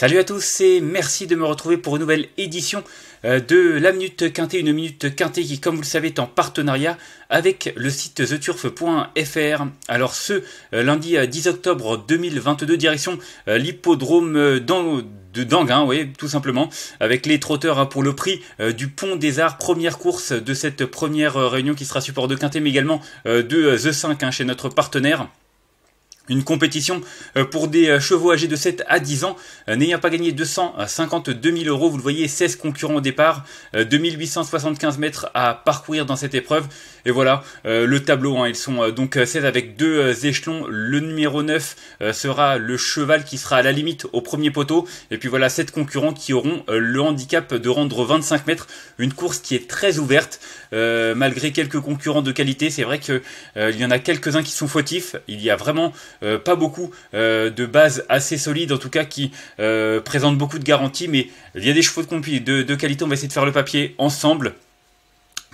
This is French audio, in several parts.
Salut à tous et merci de me retrouver pour une nouvelle édition euh, de la Minute Quintée, une Minute Quintée qui, comme vous le savez, est en partenariat avec le site theturf.fr. Alors ce euh, lundi 10 euh, octobre 2022, direction l'hippodrome de Danguin, oui, tout simplement, avec les trotteurs hein, pour le prix du Pont des Arts, première course de cette première réunion qui sera support de Quintée, mais également de The 5 hein, chez notre partenaire. Une compétition euh, pour des euh, chevaux âgés de 7 à 10 ans, euh, n'ayant pas gagné 252 000 euros. Vous le voyez, 16 concurrents au départ, 2875 mètres à parcourir dans cette épreuve. Et voilà le tableau. Hein. Ils sont donc 16 avec deux échelons. Le numéro 9 sera le cheval qui sera à la limite au premier poteau. Et puis voilà, 7 concurrents qui auront le handicap de rendre 25 mètres. Une course qui est très ouverte, malgré quelques concurrents de qualité. C'est vrai qu'il il y en a quelques-uns qui sont fautifs. Il y a vraiment euh, pas beaucoup euh, de bases assez solides, en tout cas qui euh, présentent beaucoup de garanties, mais il y a des chevaux de, de, de qualité, on va essayer de faire le papier ensemble.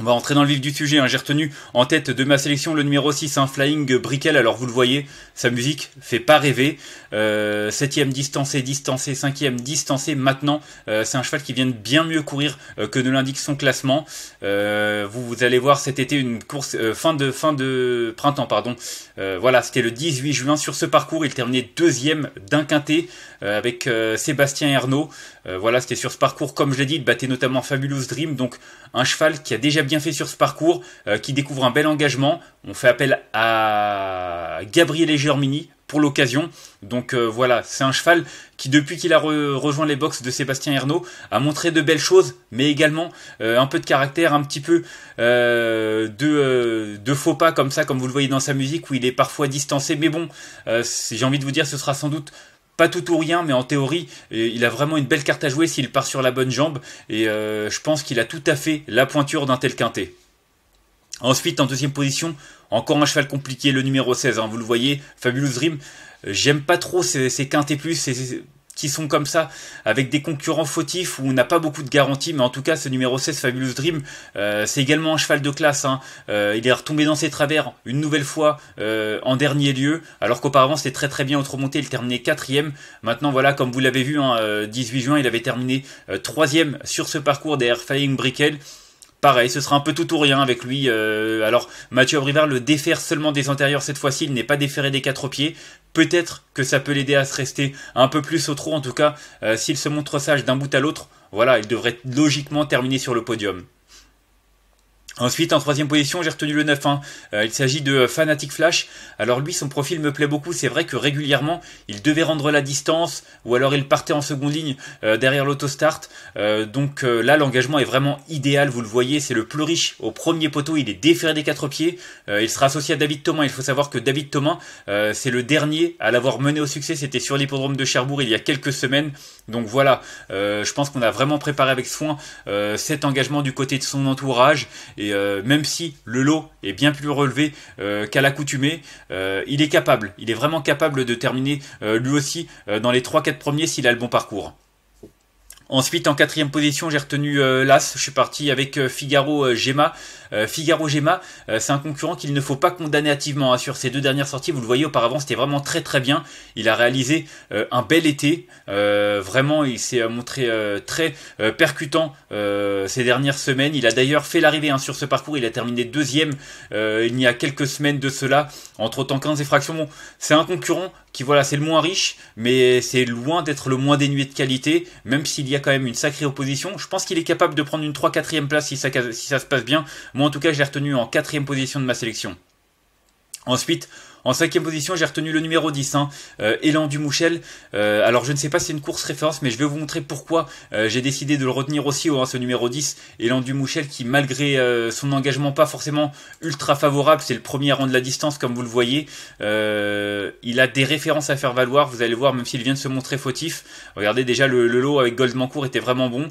On va entrer dans le vif du sujet, hein. j'ai retenu en tête de ma sélection le numéro 6, un hein, Flying Brickel. alors vous le voyez, sa musique fait pas rêver. 7 euh, septième distancé, distancé, cinquième distancé, maintenant euh, c'est un cheval qui vient de bien mieux courir euh, que ne l'indique son classement. vous, allez voir cet été une course fin de fin de printemps, pardon. voilà, c'était le 18 juin sur ce parcours, il terminait deuxième d'un quintet avec Sébastien Ernaud. voilà, c'était sur ce parcours, comme je l'ai dit, il battait notamment Fabulous Dream, donc un cheval qui a déjà bien fait sur ce parcours, euh, qui découvre un bel engagement. On fait appel à et Germini pour l'occasion. Donc euh, voilà, c'est un cheval qui, depuis qu'il a rejoint les box de Sébastien Ernaud, a montré de belles choses, mais également euh, un peu de caractère, un petit peu de, de, faux pas comme ça, comme vous le voyez dans sa musique, où il est parfois distancé. Mais bon, j'ai envie de vous dire, ce sera sans doute pas tout ou rien, mais en théorie, il a vraiment une belle carte à jouer s'il part sur la bonne jambe. Et euh, je pense qu'il a tout à fait la pointure d'un tel quintet. Ensuite, en deuxième position, encore un cheval compliqué, le numéro 16. Hein, vous le voyez, Fabulous Dream. J'aime pas trop ces, ces quintets plus, ces, qui sont comme ça, avec des concurrents fautifs où on n'a pas beaucoup de garanties, mais en tout cas ce numéro 16 Fabulous Dream, euh, c'est également un cheval de classe. Hein. Euh, il est retombé dans ses travers une nouvelle fois euh, en dernier lieu, alors qu'auparavant c'était très très bien autrement il terminait quatrième. Maintenant voilà, comme vous l'avez vu, hein, 18 juin, il avait terminé troisième sur ce parcours derrière Flying Brickell. Pareil, ce sera un peu tout ou rien avec lui. Euh, alors, Mathieu Abrivard le défère seulement des antérieurs cette fois-ci, il n'est pas déféré des quatre pieds. Peut-être que ça peut l'aider à se rester un peu plus au trou, en tout cas, euh, s'il se montre sage d'un bout à l'autre, voilà, il devrait logiquement terminer sur le podium. Ensuite, en troisième position, j'ai retenu le 9. 1 euh, il s'agit de euh, Fanatic Flash. Alors lui, son profil me plaît beaucoup. C'est vrai que régulièrement, il devait rendre la distance, ou alors il partait en seconde ligne euh, derrière l'autostart. Euh, donc là, l'engagement est vraiment idéal. Vous le voyez, c'est le plus riche au premier poteau. Il est déféré des quatre pieds. il sera associé à David Thomas. Il faut savoir que David Thomas, c'est le dernier à l'avoir mené au succès. C'était sur l'hippodrome de Cherbourg il y a quelques semaines. Donc voilà, je pense qu'on a vraiment préparé avec soin cet engagement du côté de son entourage. Et euh, même si le lot est bien plus relevé euh, qu'à l'accoutumée, euh, il est capable, il est vraiment capable de terminer lui aussi dans les 3-4 premiers s'il a le bon parcours. Ensuite, en quatrième position, j'ai retenu euh, l'As. Je suis parti avec euh, Figaro euh, Gema, Figaro Gemma, c'est un concurrent qu'il ne faut pas condamner activement. Hein. Sur ses deux dernières sorties, vous le voyez auparavant, c'était vraiment très très bien. Il a réalisé un bel été. vraiment, il s'est montré très percutant ces dernières semaines. Il a d'ailleurs fait l'arrivée hein, sur ce parcours. Il a terminé deuxième il y a quelques semaines de cela, entre temps 15 et fraction, c'est un concurrent qui, voilà, c'est le moins riche, mais c'est loin d'être le moins dénué de qualité, même s'il y y a quand même une sacrée opposition. Je pense qu'il est capable de prendre une 3-4e place si ça, si ça se passe bien. Moi, en tout cas, je l'ai retenu en 4 position de ma sélection. Ensuite, en cinquième position, j'ai retenu le numéro 10, hein, Élan euh, du Mouchel. Euh, alors je ne sais pas si c'est une course référence, mais je vais vous montrer pourquoi euh, j'ai décidé de le retenir aussi, hein, ce numéro 10, Élan du Mouchel, qui malgré son engagement pas forcément ultra favorable, c'est le premier rang de la distance comme vous le voyez, il a des références à faire valoir, vous allez voir, même s'il vient de se montrer fautif. Regardez déjà le, lot avec Goldmancourt était vraiment bon.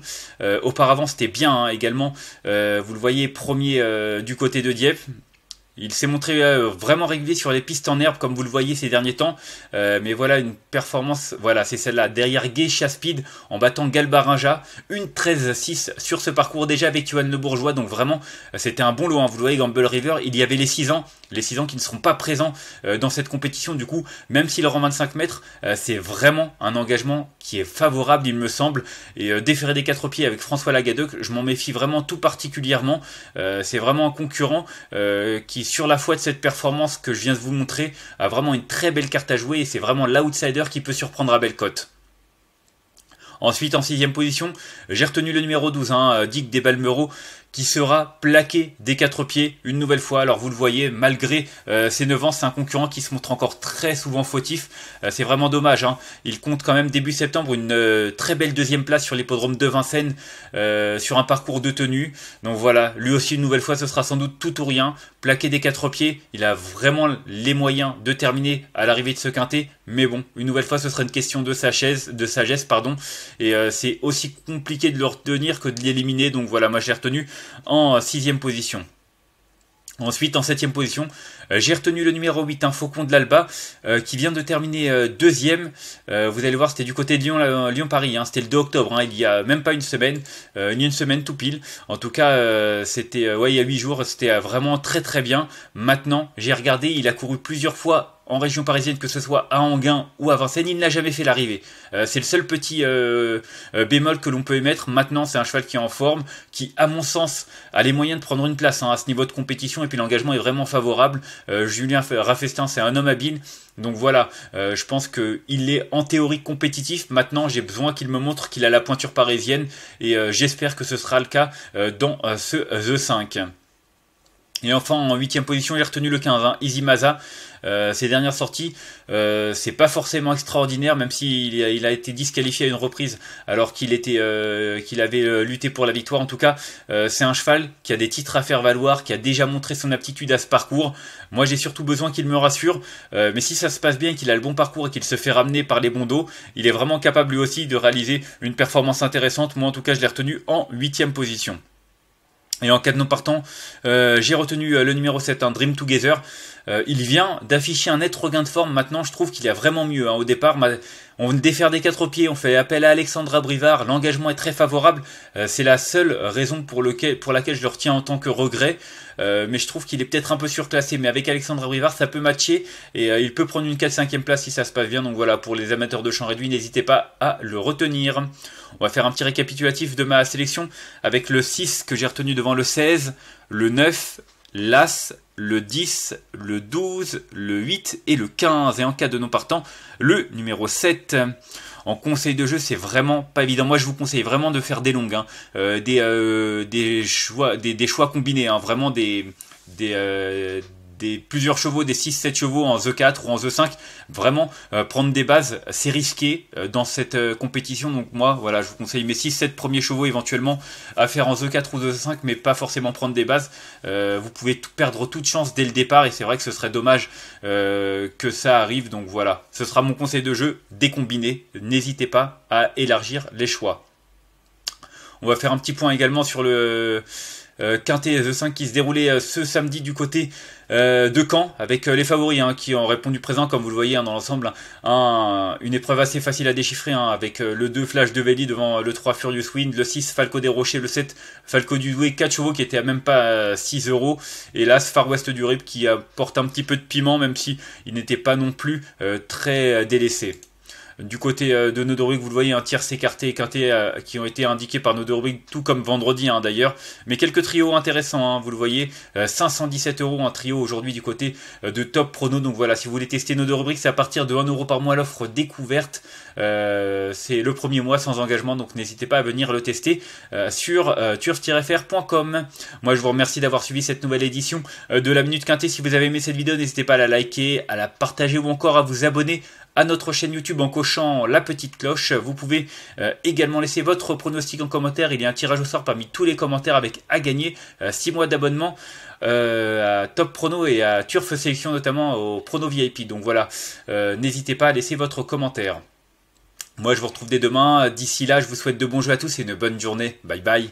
auparavant c'était bien hein, également, vous le voyez premier du côté de Dieppe, il s'est montré euh, vraiment régulier sur les pistes en herbe, comme vous le voyez ces derniers temps. Euh, mais voilà, une performance, voilà, c'est celle-là. Derrière Geisha Speed, en battant Galbarinja, une 13-6 sur ce parcours déjà avec Johan Le Bourgeois. Donc vraiment, euh, c'était un bon lot. Hein. Vous le voyez, Gamble River, il y avait les 6 ans les 6 ans qui ne seront pas présents euh, dans cette compétition. Du coup, même s'il rend 25 mètres, euh, c'est vraiment un engagement qui est favorable, il me semble. Et euh, déférer des quatre pieds avec François Lagadec, je m'en méfie vraiment tout particulièrement. c'est vraiment un concurrent qui, sur la foi de cette performance que je viens de vous montrer, a vraiment une très belle carte à jouer et c'est vraiment l'outsider qui peut surprendre à belle cote. Ensuite, en sixième position, j'ai retenu le numéro 12, hein, Dick Debalmero, qui sera plaqué des quatre pieds une nouvelle fois. Alors vous le voyez, malgré ses euh, 9 ans, c'est un concurrent qui se montre encore très souvent fautif. Euh, c'est vraiment dommage. Hein. Il compte quand même début septembre une euh, très belle deuxième place sur l'hippodrome de Vincennes sur un parcours de tenue. Donc voilà, lui aussi une nouvelle fois, ce sera sans doute tout ou rien. Plaqué des quatre pieds, il a vraiment les moyens de terminer à l'arrivée de ce quintet mais bon, une nouvelle fois, ce sera une question de sagesse, de sagesse pardon. Et euh, c'est aussi compliqué de le retenir que de l'éliminer. Donc voilà, moi j'ai retenu en sixième position. Ensuite, en septième position, euh, j'ai retenu le numéro 8, un hein, Faucon de l'Alba, euh, qui vient de terminer deuxième. vous allez voir, c'était du côté de Lyon, Lyon-Paris. Hein. c'était le 2 octobre, hein. il y a même pas une semaine, ni une semaine tout pile. En tout cas, c'était ouais, il y a 8 jours, c'était vraiment très très bien. Maintenant, j'ai regardé, il a couru plusieurs fois en région parisienne, que ce soit à Anguin ou à Vincennes, il n'a jamais fait l'arrivée. Euh, c'est le seul petit euh, euh, bémol que l'on peut émettre. Maintenant, c'est un cheval qui est en forme, qui, à mon sens, a les moyens de prendre une place hein, à ce niveau de compétition, et puis l'engagement est vraiment favorable. Julien Raffestin, c'est un homme habile. Donc voilà, je pense qu'il est en théorie compétitif. Maintenant, j'ai besoin qu'il me montre qu'il a la pointure parisienne, et j'espère que ce sera le cas dans ce The 5. Et enfin, en huitième position, il est retenu le 15, 20 hein, Maza. Euh, ses dernières sorties, ce euh, c'est pas forcément extraordinaire, même s'il a, il a été disqualifié à une reprise, alors qu'il était, euh, qu'il avait lutté pour la victoire. En tout cas, c'est un cheval qui a des titres à faire valoir, qui a déjà montré son aptitude à ce parcours. Moi, j'ai surtout besoin qu'il me rassure. mais si ça se passe bien, qu'il a le bon parcours et qu'il se fait ramener par les bons dos, il est vraiment capable lui aussi de réaliser une performance intéressante. Moi, en tout cas, je l'ai retenu en huitième position. Et en cas de non partant, euh, j'ai retenu euh, le numéro 7, un hein, Dream Together. Euh, il vient d'afficher un net regain de forme. Maintenant, je trouve qu'il y a vraiment mieux. Hein. Au départ, on défère des quatre pieds, on fait appel à Alexandra Brivard, l'engagement est très favorable, euh, c'est la seule raison pour, pour laquelle je le retiens en tant que regret, euh, mais je trouve qu'il est peut-être un peu surclassé, mais avec Alexandra Brivard ça peut matcher, et euh, il peut prendre une 4-5ème place si ça se passe bien, donc voilà, pour les amateurs de champ réduit, n'hésitez pas à le retenir. On va faire un petit récapitulatif de ma sélection, avec le 6 que j'ai retenu devant le 16, le 9, l'As, le 10, le 12, le 8 et le 15. Et en cas de non partant, le numéro 7. En conseil de jeu, c'est vraiment pas évident. Moi, je vous conseille vraiment de faire des longues, hein. euh, euh, des, des, choix, des, choix combinés, hein. vraiment des, euh, plusieurs chevaux, des 6-7 chevaux en The 4 ou en The 5. Vraiment, euh, prendre des bases, c'est risqué euh, dans cette euh, compétition. Donc moi, voilà, je vous conseille mes 6-7 premiers chevaux éventuellement à faire en The 4 ou The 5, mais pas forcément prendre des bases. vous pouvez perdre toute chance dès le départ et c'est vrai que ce serait dommage que ça arrive. Donc voilà, ce sera mon conseil de jeu, décombiné. N'hésitez pas à élargir les choix. On va faire un petit point également sur le euh, Quintet The 5 qui se déroulait euh, ce samedi du côté euh, de Caen avec les favoris hein, qui ont répondu présent comme vous le voyez hein, dans l'ensemble hein, une épreuve assez facile à déchiffrer avec le 2 Flash de Veli devant le 3 Furious Wind, le 6 Falco des Rochers, le 7 Falco du Doué, 4 chevaux qui étaient à même pas 6 euros et là Far West du Rip qui apporte un petit peu de piment même si il n'était pas non plus très délaissé. Du côté euh, de nos vous le voyez, un tiers écarté, écarté euh, qui ont été indiqués par nos tout comme vendredi hein, d'ailleurs. Mais quelques trios intéressants, hein, vous le voyez, 517 euh, euros un trio aujourd'hui du côté de Top Prono. Donc voilà, si vous voulez tester nos c'est à partir de 1 euro par mois l'offre découverte. c'est le premier mois sans engagement, donc n'hésitez pas à venir le tester sur euh, turf-fr.com. Moi, je vous remercie d'avoir suivi cette nouvelle édition de la Minute Quintée. Si vous avez aimé cette vidéo, n'hésitez pas à la liker, à la partager ou encore à vous abonner à notre chaîne YouTube en cochant la petite cloche. Vous pouvez euh, également laisser votre pronostic en commentaire. Il y a un tirage au sort parmi tous les commentaires avec à gagner 6 euh, mois d'abonnement euh, à Top Prono et à Turf Sélection notamment au Prono VIP. Donc voilà, n'hésitez pas à laisser votre commentaire. Moi je vous retrouve dès demain. D'ici là, je vous souhaite de bons jeux à tous et une bonne journée. Bye bye.